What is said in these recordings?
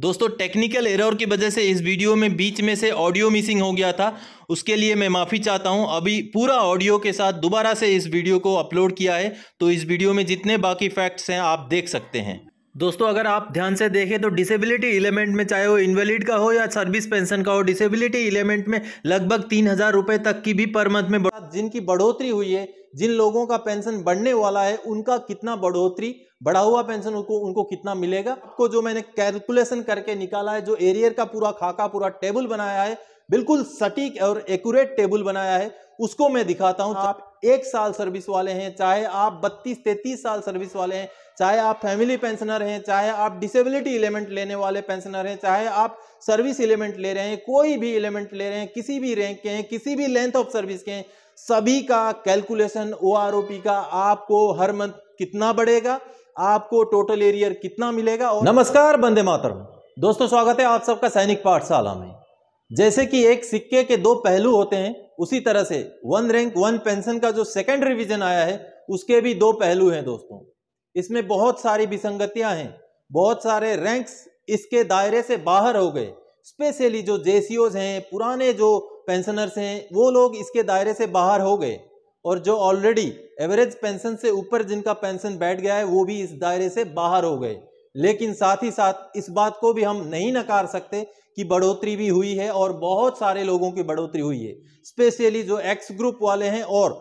दोस्तों technical error की वजह से इस वीडियो में बीच में से ऑडियो मिसिंग हो गया था उसके लिए मैं माफ़ी चाहता हूं अभी पूरा ऑडियो के साथ दोबारा से इस वीडियो को अपलोड किया है तो इस वीडियो में जितने बाकी फैक्ट्स हैं आप देख सकते हैं दोस्तों अगर आप ध्यान से देखें तो डिसेबिलिटी इलेमेंट में चाहे वो इन्वेलिड का हो या सर्विस पेंशन का हो डिसेबिलिटी इलेमेंट में लगभग तीन हज़ार रुपए तक की भी पर मंथ में जिनकी बढ़ोतरी हुई है जिन लोगों का पेंशन बढ़ने वाला है उनका कितना बढ़ोतरी बढ़ा हुआ पेंशन उनको उनको कितना मिलेगा आपको जो मैंने कैलकुलेशन करके निकाला है जो एरियर का पूरा खाका पूरा टेबल बनाया है बिल्कुल सटीक और एक्यूरेट टेबल बनाया है उसको मैं दिखाता हूं हाँ। आप एक साल सर्विस वाले हैं चाहे आप बत्तीस तैतीस साल सर्विस वाले हैं चाहे आप फैमिली पेंशनर हैं चाहे आप डिसेबिलिटी एलिमेंट लेने वाले पेंशनर हैं चाहे आप सर्विस एलिमेंट ले रहे हैं कोई भी एलिमेंट ले रहे हैं किसी भी रैंक के हैं किसी भी लेंथ ऑफ सर्विस के हैं सभी का कैलकुलेशन ओ का आपको हर मंथ कितना बढ़ेगा आपको टोटल एरियर कितना मिलेगा और नमस्कार बंदे मातरम दोस्तों स्वागत है आप सबका सैनिक पाठशाला में जैसे कि एक सिक्के के दो पहलू होते हैं उसी तरह से वन रैंक वन पेंशन का जो सेकंड रिवीजन आया है उसके भी दो पहलू हैं दोस्तों इसमें बहुत सारी विसंगतियां हैं बहुत सारे रैंक्स इसके दायरे से बाहर हो गए स्पेशली जो जे हैं पुराने जो पेंशनर्स हैं वो लोग इसके दायरे से बाहर हो गए और जो ऑलरेडी एवरेज पेंशन से ऊपर जिनका पेंशन बैठ गया है वो भी इस दायरे से बाहर हो गए लेकिन साथ ही साथ इस बात को भी हम नहीं नकार सकते कि बढ़ोतरी भी हुई है और बहुत सारे लोगों की बढ़ोतरी हुई है स्पेशली जो एक्स ग्रुप वाले हैं और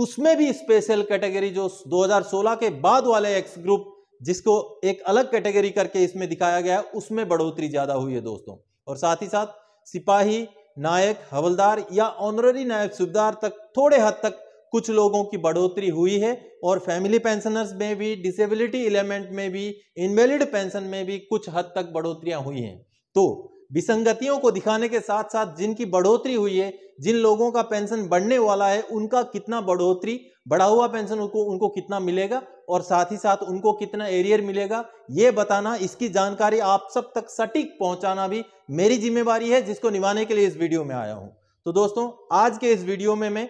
उसमें भी स्पेशल कैटेगरी जो 2016 के बाद वाले एक्स ग्रुप जिसको एक अलग कैटेगरी करके इसमें दिखाया गया है उसमें बढ़ोतरी ज़्यादा हुई है दोस्तों और साथ ही साथ सिपाही नायक हवलदार या ऑनररी नायक सुबदार तक थोड़े हद तक कुछ लोगों की बढ़ोतरी हुई है और फैमिली पेंशनर्स में भी डिसेबिलिटी एलिमेंट में भी इनवेलिड पेंशन में भी कुछ हद तक बढ़ोतरियां हुई हैं तो विसंगतियों को दिखाने के साथ साथ जिनकी बढ़ोतरी हुई है जिन लोगों का पेंशन बढ़ने वाला है उनका कितना बढ़ोतरी बढ़ा हुआ पेंशन उनको उनको कितना मिलेगा और साथ ही साथ उनको कितना एरियर मिलेगा ये बताना इसकी जानकारी आप सब तक सटीक पहुंचाना भी मेरी जिम्मेवारी है जिसको निभाने के लिए इस वीडियो में आया हूं तो दोस्तों आज के इस वीडियो में मैं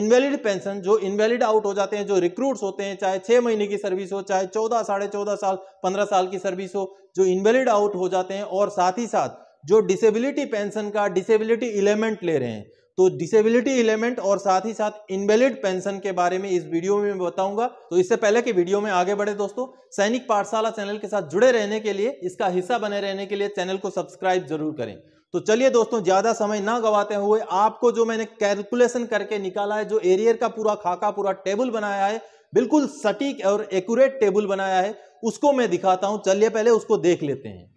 इनवैलिड पेंशन जो इनवैलिड आउट हो जाते हैं जो रिक्रूट्स होते हैं चाहे छह महीने की सर्विस हो चाहे चौदह साढ़े चौदह साल पंद्रह साल की सर्विस हो जो इनवैलिड आउट हो जाते हैं और साथ ही साथ जो डिसेबिलिटी पेंशन का डिसेबिलिटी इलेमेंट ले रहे हैं तो डिसेबिलिटी इलेमेंट और साथ ही साथ इनवेलिड पेंशन के बारे में इस वीडियो में बताऊंगा तो इससे पहले के वीडियो में आगे बढ़े दोस्तों सैनिक पाठशाला चैनल के साथ जुड़े रहने के लिए इसका हिस्सा बने रहने के लिए चैनल को सब्सक्राइब जरूर करें तो चलिए दोस्तों ज्यादा समय ना गवाते हुए आपको जो मैंने कैलकुलेशन करके निकाला है जो एरियर का पूरा खाका पूरा टेबल बनाया है बिल्कुल सटीक और एक्यूरेट टेबल बनाया है उसको मैं दिखाता हूं चलिए पहले उसको देख लेते हैं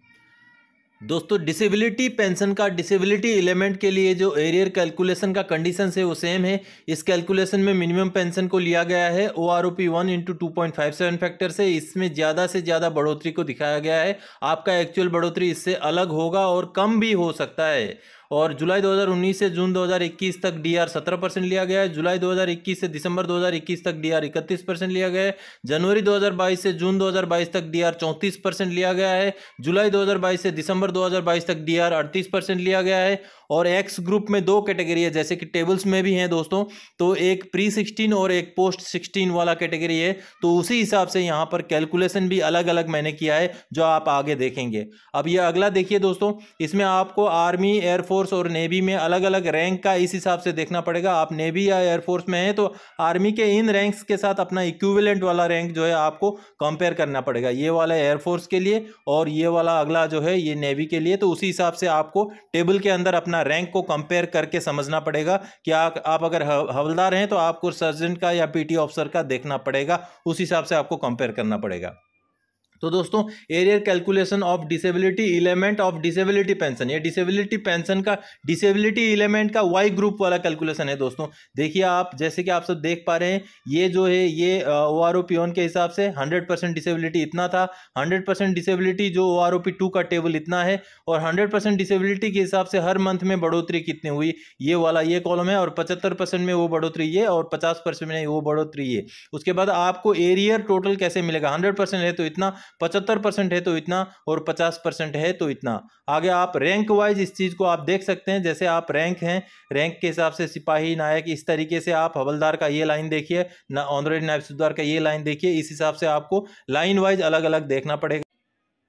दोस्तों डिसेबिलिटी पेंशन का डिसेबिलिटी एलिमेंट के लिए जो एरियर कैलकुलेशन का कंडीशन है वो सेम है इस कैलकुलेशन में मिनिमम पेंशन को लिया गया है O R O P one into two point five seven factor से इसमें ज़्यादा से ज़्यादा बढ़ोतरी को दिखाया गया है आपका एक्चुअल बढ़ोतरी इससे अलग होगा और कम भी हो सकता है और जुलाई 2019 से जून 2021 तक डीआर 17 परसेंट लिया गया है जुलाई 2021 से दिसंबर 2021 तक डीआर 31 परसेंट लिया गया है जनवरी 2022 से जून 2022 तक डीआर 34 परसेंट लिया गया है जुलाई 2022 से दिसंबर 2022 तक डीआर 38 परसेंट लिया गया है और एक्स ग्रुप में दो कैटेगरी है जैसे कि टेबल्स में भी हैं दोस्तों तो एक प्री सिक्सटीन और एक पोस्ट सिक्सटीन वाला कैटेगरी है तो उसी हिसाब से यहाँ पर कैलकुलेशन भी अलग अलग मैंने किया है जो आप आगे देखेंगे अब ये अगला देखिए दोस्तों इसमें आपको आर्मी एयरफोर्स और नेवी में अलग अलग रैंक का इस हिसाब से देखना पड़ेगा आप नेवी या एयरफोर्स में हैं तो आर्मी के इन रैंक्स के साथ अपना इक्विवेलेंट वाला रैंक जो है आपको कंपेयर करना पड़ेगा ये वाला एयरफोर्स के लिए और ये वाला अगला जो है ये नेवी के लिए तो उसी हिसाब से आपको टेबल के अंदर अपना अपना रैंक को कंपेयर करके समझना पड़ेगा कि आ, आप अगर हवलदार हैं तो आपको सर्जेंट का या पीटी ऑफिसर का देखना पड़ेगा उस हिसाब से आपको कंपेयर करना पड़ेगा तो दोस्तों arrear calculation of disability element of disability pension ये डिसेबिलिटी पेंशन का डिसेबिलिटी इलेमेंट का वाई ग्रुप वाला कैलकुलेशन है दोस्तों देखिए आप जैसे कि आप सब देख पा रहे हैं ये जो है ये O R O P one के हिसाब से हंड्रेड परसेंट डिसेबिलिटी इतना था हंड्रेड परसेंट डिसेबिलिटी जो O R O P two का टेबल इतना है और हंड्रेड परसेंट डिसेबिलिटी के हिसाब से हर मंथ में बढ़ोतरी कितनी हुई ये वाला ये कॉलम है और पचहत्तर परसेंट में वो बढ़ोतरी ये और पचास परसेंट में वो बढ़ोतरी ये उसके बाद आपको एरियर टोटल कैसे मिलेगा हंड्रेड परसेंट है तो इतना पचहत्तर परसेंट है तो इतना और पचास परसेंट है तो इतना आगे आप रैंक वाइज इस चीज़ को आप देख सकते हैं जैसे आप रैंक हैं रैंक के हिसाब से सिपाही नायक इस तरीके से आप हवलदार का ये लाइन देखिए ऑनरेड नायब सुधार का ये लाइन देखिए इस हिसाब से आपको लाइन वाइज अलग अलग देखना पड़ेगा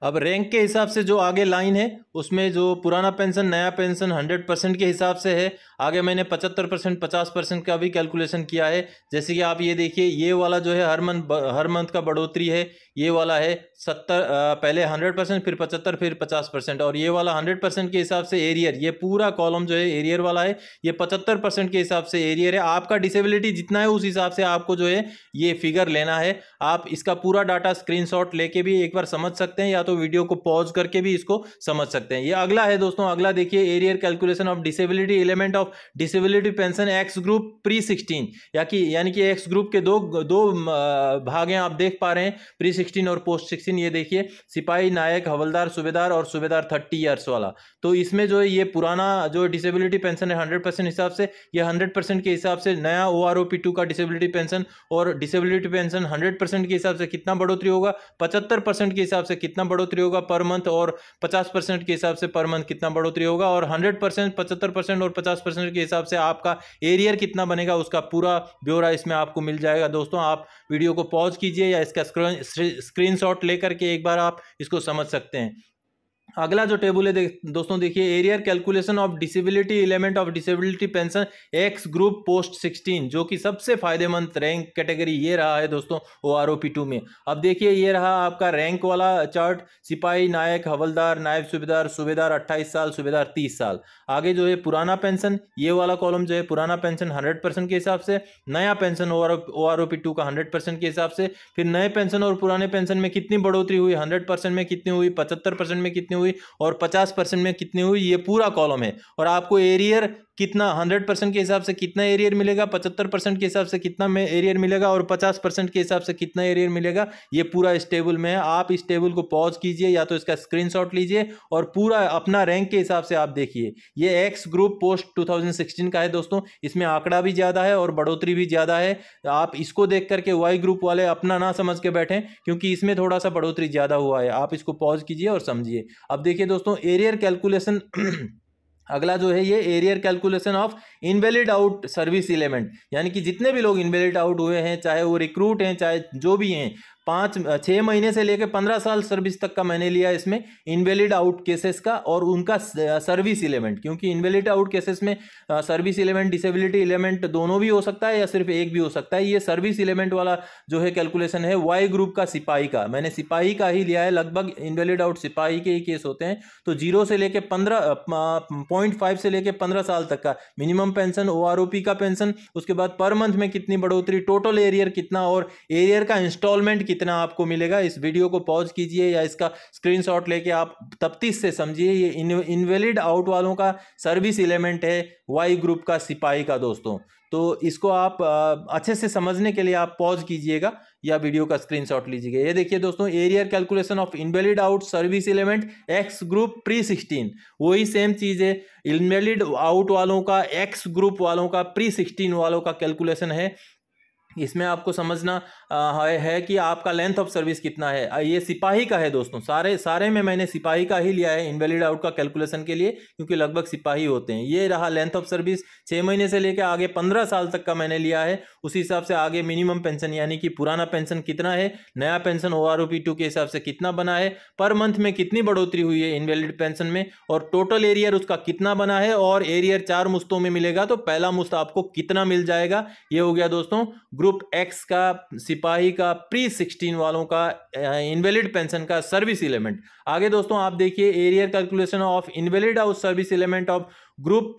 अब रैंक के हिसाब से जो आगे लाइन है उसमें जो पुराना पेंशन नया पेंशन हंड्रेड परसेंट के हिसाब से है आगे मैंने पचहत्तर परसेंट पचास परसेंट का भी कैलकुलेशन किया है जैसे कि आप ये देखिए ये वाला जो है हर मंथ हर मंथ का बढ़ोतरी है ये वाला है सत्तर पहले हंड्रेड परसेंट फिर पचहत्तर फिर पचास परसेंट और ये वाला हंड्रेड परसेंट के हिसाब से एरियर ये पूरा कॉलम जो है एरियर वाला है ये पचहत्तर परसेंट के हिसाब से एरियर है आपका डिसेबिलिटी जितना है उस हिसाब से आपको जो है ये फिगर लेना है आप इसका पूरा डाटा स्क्रीन लेके भी एक बार समझ सकते हैं या तो तो वीडियो को पॉज करके भी इसको समझ सकते हैं ये अगला है दोस्तों अगला देखिए arrear calculation of disability element of disability pension X group pre sixteen या कि यानी कि एक्स ग्रुप के दो दो भाग हैं आप देख पा रहे हैं प्री सिक्सटीन और पोस्ट सिक्सटीन ये देखिए सिपाही नायक हवलदार सूबेदार और सूबेदार थर्टी ईयर्स वाला तो इसमें जो है ये पुराना जो डिसेबिलिटी पेंशन है हंड्रेड हिसाब से ये हंड्रेड के हिसाब से नया ओ आर का डिसेबिलिटी पेंशन और डिसेबिलिटी पेंशन हंड्रेड के हिसाब से कितना बढ़ोतरी होगा पचहत्तर के हिसाब से कितना बढ़ोतरी होगा पर मंथ और पचास परसेंट के हिसाब से पर मंथ कितना बढ़ोतरी होगा और हंड्रेड परसेंट पचहत्तर परसेंट और पचास परसेंट के हिसाब से आपका एरियर कितना बनेगा उसका पूरा ब्यौरा इसमें आपको मिल जाएगा दोस्तों आप वीडियो को पॉज कीजिए या इसका स्क्रीन लेकर के एक बार आप इसको समझ सकते हैं अगला जो टेबल है देख, दोस्तों देखिए arrear calculation of disability element of disability pension X group post 16 जो कि सबसे फायदेमंद रैंक कैटेगरी ये रहा है दोस्तों O R O P two में अब देखिए ये रहा आपका रैंक वाला चार्ट सिपाही नायक हवलदार नायब सूबेदार सूबेदार अट्ठाईस साल सूबेदार तीस साल आगे जो है पुराना पेंशन ये वाला कॉलम जो है पुराना पेंशन हंड्रेड के हिसाब से नया पेंशन ओ आर का हंड्रेड के हिसाब से फिर नए पेंशन और पुराने पेंशन में कितनी बढ़ोतरी हुई हंड्रेड में कितनी हुई पचहत्तर में कितनी हुई और पचास परसेंट में कितनी हुई ये पूरा कॉलम है और आपको एरियर कितना हंड्रेड परसेंट के हिसाब से कितना एरियर मिलेगा पचहत्तर परसेंट के हिसाब से कितना में एरियर मिलेगा और पचास परसेंट के हिसाब से कितना एरियर मिलेगा ये पूरा इस टेबल में है आप इस टेबल को पॉज कीजिए या तो इसका स्क्रीनशॉट लीजिए और पूरा अपना रैंक के हिसाब से आप देखिए ये एक्स ग्रुप पोस्ट टू का है दोस्तों इसमें आंकड़ा भी ज़्यादा है और बढ़ोतरी भी ज़्यादा है आप इसको देख करके वाई ग्रुप वाले अपना ना समझ के बैठें क्योंकि इसमें थोड़ा सा बढ़ोतरी ज़्यादा हुआ है आप इसको पॉज कीजिए और समझिए अब देखिए दोस्तों एरियर कैलकुलेशन अगला जो है ये arrear calculation of invalid out service element यानी कि जितने भी लोग इनवेलिड आउट हुए हैं चाहे वो रिक्रूट हैं चाहे जो भी हैं पाँच छः महीने से लेकर पंद्रह साल सर्विस तक का मैंने लिया इसमें इनवेलिड आउट केसेस का और उनका सर्विस इलेवेंट क्योंकि इनवेलिड आउट केसेस में सर्विस इलेवेंट डिसेबिलिटी इलेवेंट दोनों भी हो सकता है या सिर्फ एक भी हो सकता है ये सर्विस इलेवेंट वाला जो है कैलकुलेशन है वाई ग्रुप का सिपाही का मैंने सिपाही का ही लिया है लगभग इनवेलिड आउट सिपाही के ही केस होते हैं तो जीरो से लेकर पंद्रह पॉइंट फाइव से लेकर पंद्रह साल तक का मिनिमम पेंशन ओ का पेंशन उसके बाद पर मंथ में कितनी बढ़ोतरी टोटल एरियर कितना और एरियर का इंस्टॉलमेंट कितना कितना आपको मिलेगा इस वीडियो को पॉज कीजिए या इसका स्क्रीनशॉट लेके आप तप्तीस से समझिए ये इनवेलिड आउट वालों का सर्विस एलिमेंट है वाई ग्रुप का सिपाही का दोस्तों तो इसको आप अच्छे से समझने के लिए आप पॉज कीजिएगा या वीडियो का स्क्रीनशॉट लीजिएगा ये देखिए दोस्तों arrear calculation of invalid out service element X group pre sixteen वही सेम चीज़ है इनवेलिड आउट वालों का एक्स ग्रुप वालों का प्री सिक्सटीन वालों का कैलकुलेशन है इसमें आपको समझना है, है कि आपका लेंथ ऑफ सर्विस कितना है ये सिपाही का है दोस्तों सारे सारे में मैंने सिपाही का ही लिया है इनवैलिड आउट का कैलकुलेशन के लिए क्योंकि लगभग सिपाही होते हैं ये रहा लेंथ ऑफ सर्विस छः महीने से लेकर आगे पंद्रह साल तक का मैंने लिया है उसी हिसाब से आगे मिनिमम पेंशन यानी कि पुराना पेंशन कितना है नया पेंशन ओ आर टू के हिसाब से कितना बना है पर मंथ में कितनी बढ़ोतरी हुई है इनवैलिड पेंशन में और टोटल एरियर उसका कितना बना है और एरियर चार मुस्तों में मिलेगा तो पहला मुस्त आपको कितना मिल जाएगा ये हो गया दोस्तों ग्रुप एक्स का सिपाही का प्री सिक्सटीन वालों का इनवैलिड पेंशन का सर्विस एलिमेंट आगे दोस्तों आप देखिए arrear calculation of invalid out service element of group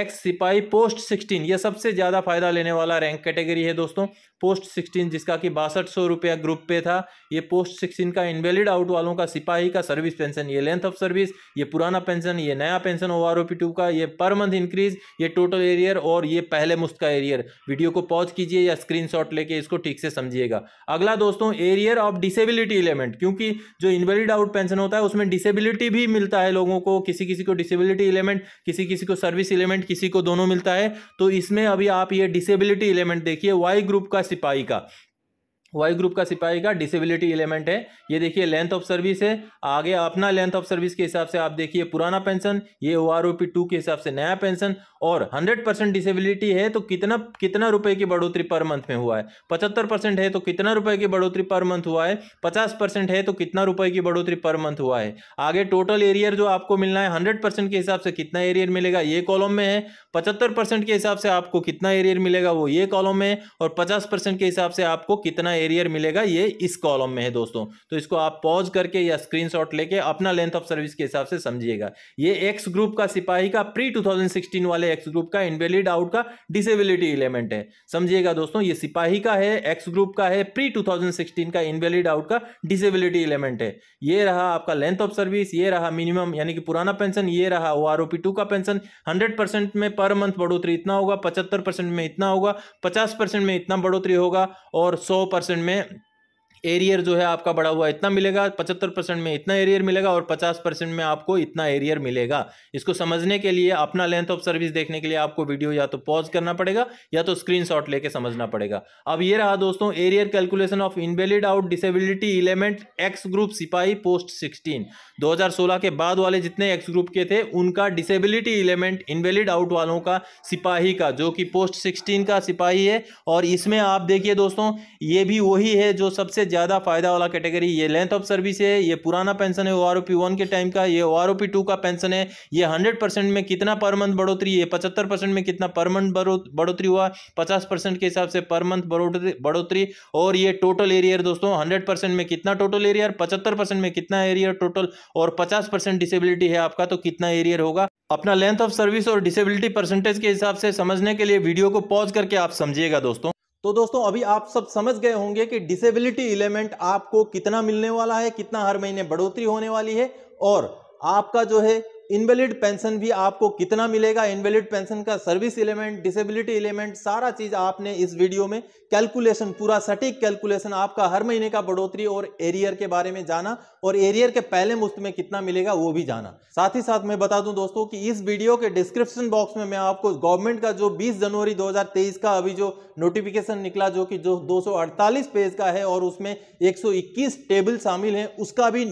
X सिपाही पोस्ट सिक्सटीन ये सबसे ज़्यादा फायदा लेने वाला रैंक कैटेगरी है दोस्तों पोस्ट सिक्सटीन जिसका कि बासठ सौ रुपया ग्रुप पे था ये पोस्ट सिक्सटीन का इनवेलिड आउट वालों का सिपाही का सर्विस पेंशन ये लेंथ ऑफ सर्विस ये पुराना पेंशन ये नया पेंशन ओ आर टू का ये पर मंथ इंक्रीज ये टोटल एरियर और ये पहले मुफ्त का एरियर वीडियो को पॉज कीजिए या स्क्रीन लेके इसको ठीक से समझिएगा अगला दोस्तों एरियर ऑफ डिसेबिलिटी एलिमेंट क्योंकि जो इनवेलिड आउट पेंशन होता है उसमें डिसेबिलिटी भी मिलता है लोगों को किसी किसी को डिसेबिलिटी एलिमेंट किसी किसी को सर्विस एलिमेंट किसी को दोनों मिलता है तो इसमें अभी आप ये डिसेबिलिटी एलिमेंट देखिए वाई ग्रुप का सिपाही का वाई ग्रुप का सिपाही का डिसेबिलिटी एलिमेंट है ये देखिए लेंथ ऑफ सर्विस है आगे अपना लेंथ ऑफ सर्विस के हिसाब से आप देखिए पुराना पेंशन ये ओ आर टू के हिसाब से नया पेंशन और हंड्रेड परसेंट डिसेबिलिटी है तो कितना कितना रुपए की बढ़ोतरी पर मंथ में हुआ है पचहत्तर परसेंट है तो कितना रुपए की बढ़ोतरी पर मंथ हुआ है पचास परसेंट है तो कितना रुपए की बढ़ोतरी पर मंथ हुआ है आगे टोटल एरियर जो आपको मिलना है हंड्रेड परसेंट के हिसाब से कितना एरियर मिलेगा ये कॉलम में है पचहत्तर परसेंट के हिसाब से आपको कितना एरियर मिलेगा वो ये कॉलम में है और पचास परसेंट के हिसाब से आपको कितना एरियर मिलेगा ये इस कॉलम में है दोस्तों तो इसको आप पॉज करके या स्क्रीनशॉट लेके अपना लेंथ ऑफ सर्विस के हिसाब से समझिएगा ये एक्स ग्रुप का सिपाही का प्री 2016 वाले एक्स ग्रुप का इनवेलिड आउट का डिसेबिलिटी एलिमेंट है समझिएगा दोस्तों ये सिपाही का है एक्स ग्रुप का है प्री टू का इनवेलिड आउट का डिसेबिलिटी एलिमेंट है ये रहा आपका लेंथ ऑफ सर्विस ये रहा मिनिमम यानी कि पुराना पेंशन ये रहा ओ आर का पेंशन हंड्रेड में पर मंथ बढ़ोतरी इतना होगा पचहत्तर में इतना होगा पचास में इतना बढ़ोतरी होगा और सौ Protestant men. एरियर जो है आपका बढ़ा हुआ इतना मिलेगा पचहत्तर परसेंट में इतना एरियर मिलेगा और पचास परसेंट में आपको इतना एरियर मिलेगा इसको समझने के लिए अपना लेंथ ऑफ सर्विस देखने के लिए आपको वीडियो या तो पॉज करना पड़ेगा या तो स्क्रीन लेके समझना पड़ेगा अब ये रहा दोस्तों arrear calculation of invalid out disability element X group सिपाही पोस्ट सिक्सटीन दो के बाद वाले जितने एक्स ग्रुप के थे उनका डिसेबिलिटी इलेमेंट इनवेलिड आउट वालों का सिपाही का जो कि पोस्ट सिक्सटीन का सिपाही है और इसमें आप देखिए दोस्तों ये भी वही है जो सबसे ज़्यादा फ़ायदा वाला कैटेगरी ये लेंथ ऑफ सर्विस है ये पुराना पेंशन है ओ आर के टाइम का ये ओ आर का पेंशन है ये हंड्रेड परसेंट में कितना पर मंथ बढ़ोतरी है पचहत्तर परसेंट में कितना पर मंथ बढ़ोतरी हुआ पचास परसेंट के हिसाब से पर मंथ बढ़ोतरी और ये टोटल एरियर दोस्तों हंड्रेड में कितना टोटल एरियर पचहत्तर में कितना एरियर टोटल और पचास परसेंट डिसेबिलिटी है आपका तो कितना एरियर होगा अपना लेंथ ऑफ सर्विस और डिसेबिलिटी परसेंटेज के हिसाब से समझने के लिए वीडियो को पॉज करके आप समझिएगा दोस्तों तो दोस्तों अभी आप सब समझ गए होंगे कि डिसेबिलिटी इलेमेंट आपको कितना मिलने वाला है कितना हर महीने बढ़ोतरी होने वाली है और आपका जो है इनवेलिड पेंशन भी आपको कितना मिलेगा इनवेलिड पेंशन का सर्विस एलिमेंट डिसेबिलिटी एलिमेंट सारा चीज आपने इस वीडियो में कैलकुलेशन पूरा सटीक कैलकुलेशन आपका हर महीने का बढ़ोतरी और एरियर के बारे में जाना और एरियर के पहले मुफ्त में कितना मिलेगा वो भी जाना साथ ही साथ मैं बता दूं दोस्तों कि इस वीडियो के डिस्क्रिप्शन बॉक्स में मैं आपको गवर्नमेंट का जो 20 जनवरी 2023 का अभी जो नोटिफिकेशन निकला जो कि जो 248 पेज का है और उसमें 121 टेबल शामिल है उसका भी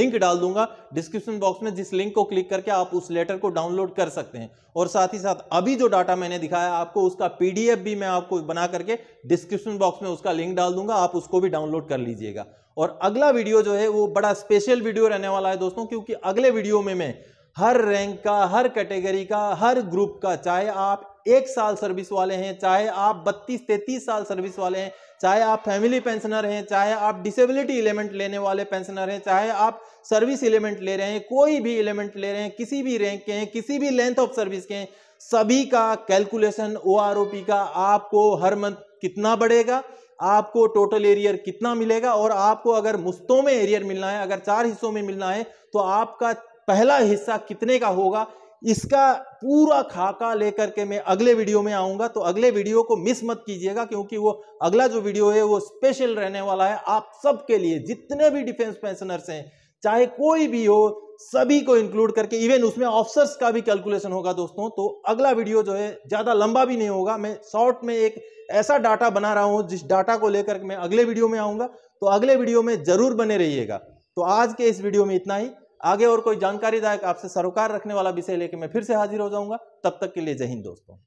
लिंक डाल दूंगा डिस्क्रिप्शन बॉक्स में जिस लिंक को क्लिक करके आप उस लेटर को डाउनलोड कर सकते हैं और साथ ही साथ अभी जो डाटा मैंने दिखाया आपको उसका पीडीएफ भी मैं आपको बना करके डिस्क्रिप्शन बॉक्स में उसका लिंक डाल दूंगा आप उसको भी डाउनलोड कर लीजिएगा और अगला वीडियो जो है वो बड़ा स्पेशल वीडियो रहने वाला है दोस्तों क्योंकि अगले वीडियो में मैं हर रैंक का हर कैटेगरी का हर ग्रुप का चाहे आप एक साल सर्विस वाले हैं चाहे आप 32 33 साल सर्विस वाले हैं चाहे आप फैमिली पेंशनर हैं चाहे आप डिसेबिलिटी एलिमेंट लेने वाले पेंशनर हैं चाहे आप सर्विस एलिमेंट ले रहे हैं कोई भी एलिमेंट ले रहे हैं किसी भी रैंक के हैं किसी भी लेंथ ऑफ सर्विस के हैं सभी का कैलकुलेशन ओ का आपको हर मंथ कितना बढ़ेगा आपको टोटल एरियर कितना मिलेगा और आपको अगर मुस्तों में एरियर मिलना है अगर चार हिस्सों में मिलना है तो आपका पहला हिस्सा कितने का होगा इसका पूरा खाका लेकर के मैं अगले वीडियो में आऊंगा तो अगले वीडियो को मिस मत कीजिएगा क्योंकि वो अगला जो वीडियो है वो स्पेशल रहने वाला है आप सबके लिए जितने भी डिफेंस पेंशनर्स हैं चाहे कोई भी हो सभी को इंक्लूड करके इवन उसमें ऑफिसर्स का भी कैलकुलेशन होगा दोस्तों तो अगला वीडियो जो है ज़्यादा लंबा भी नहीं होगा मैं शॉर्ट में एक ऐसा डाटा बना रहा हूं जिस डाटा को लेकर मैं अगले वीडियो में आऊंगा तो अगले वीडियो में ज़रूर बने रहिएगा तो आज के इस वीडियो में इतना ही आगे और कोई जानकारीदायक आपसे सरोकार रखने वाला विषय लेके मैं फिर से हाजिर हो जाऊंगा तब तक के लिए जय हिंद दोस्तों